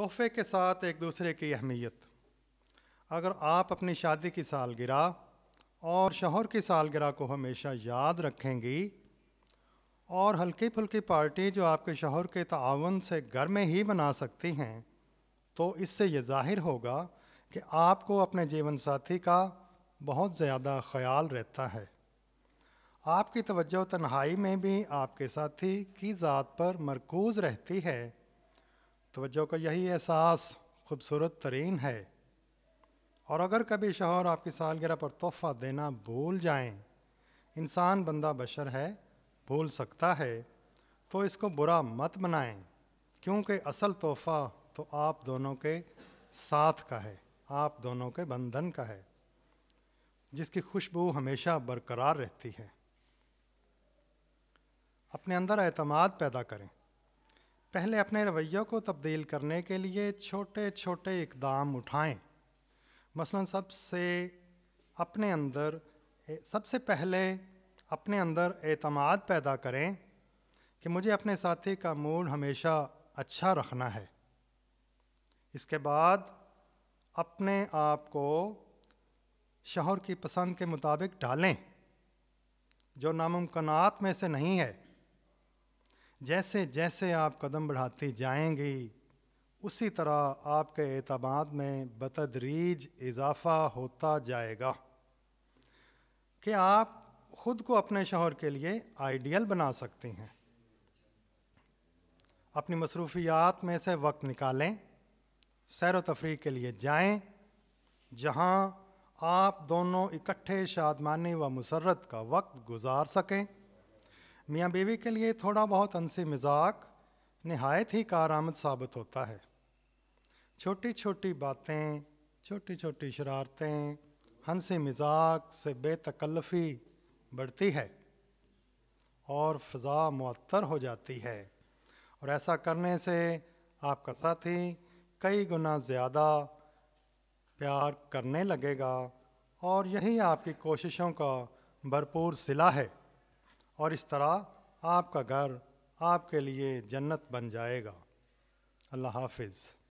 तोहफे के साथ एक दूसरे की अहमियत अगर आप अपनी शादी की सालगिरह और शोहर की सालगिरह को हमेशा याद रखेंगी और हल्की फुल्की पार्टी जो आपके शोहर के तावन से घर में ही बना सकती हैं तो इससे ये जाहिर होगा कि आपको अपने जीवन साथी का बहुत ज़्यादा ख्याल रहता है आपकी तवज्जो तन्हाई में भी आपके साथी की ज़ात पर मरकूज़ रहती है तोज्जो का यही एहसास खूबसूरत तरीन है और अगर कभी शोहर आपकी सालगिरह पर तोहफ़ा देना भूल जाएं, इंसान बंदा बशर है भूल सकता है तो इसको बुरा मत मनाएं क्योंकि असल तोहफ़ा तो आप दोनों के साथ का है आप दोनों के बंधन का है जिसकी खुशबू हमेशा बरकरार रहती है अपने अंदर अतमाद पैदा करें पहले अपने रवैयों को तब्दील करने के लिए छोटे छोटे इकदाम उठाएं मसलन सबसे अपने अंदर सबसे पहले अपने अंदर एतमाद पैदा करें कि मुझे अपने साथी का मूड हमेशा अच्छा रखना है इसके बाद अपने आप को शहर की पसंद के मुताबिक डालें जो नामुमकिन में से नहीं है जैसे जैसे आप कदम बढ़ाती जाएंगी उसी तरह आपके अतमाद में बतदरीज इजाफा होता जाएगा कि आप ख़ुद को अपने शोहर के लिए आइडियल बना सकती हैं अपनी मसरूफियात में से वक्त निकालें सैर तफरी के लिए जाएं, जहां आप दोनों इकट्ठे शादमानी व मुसरत का वक्त गुजार सकें मियाँ बीवी के लिए थोड़ा बहुत अनसी मजाक नहायत ही कारआमद साबित होता है छोटी छोटी बातें छोटी छोटी शरारतें हंसी मजाक से बेतकल्फ़ी बढ़ती है और फ़ा मअतर हो जाती है और ऐसा करने से आपका साथी कई गुना ज़्यादा प्यार करने लगेगा और यही आपकी कोशिशों का भरपूर सिला है और इस तरह आपका घर आपके लिए जन्नत बन जाएगा अल्लाह हाफिज़